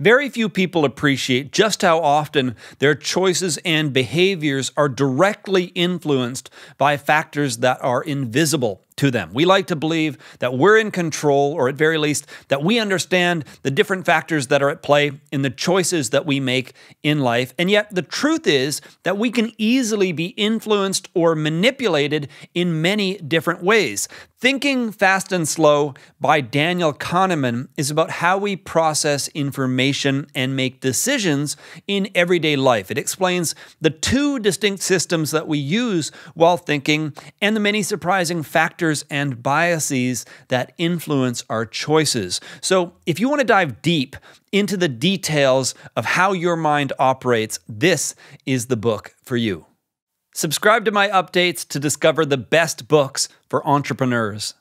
Very few people appreciate just how often their choices and behaviors are directly influenced by factors that are invisible to them. We like to believe that we're in control, or at very least, that we understand the different factors that are at play in the choices that we make in life. And yet, the truth is that we can easily be influenced or manipulated in many different ways. Thinking Fast and Slow by Daniel Kahneman is about how we process information and make decisions in everyday life. It explains the two distinct systems that we use while thinking and the many surprising factors factors and biases that influence our choices. So, if you want to dive deep into the details of how your mind operates, this is the book for you. Subscribe to my updates to discover the best books for entrepreneurs.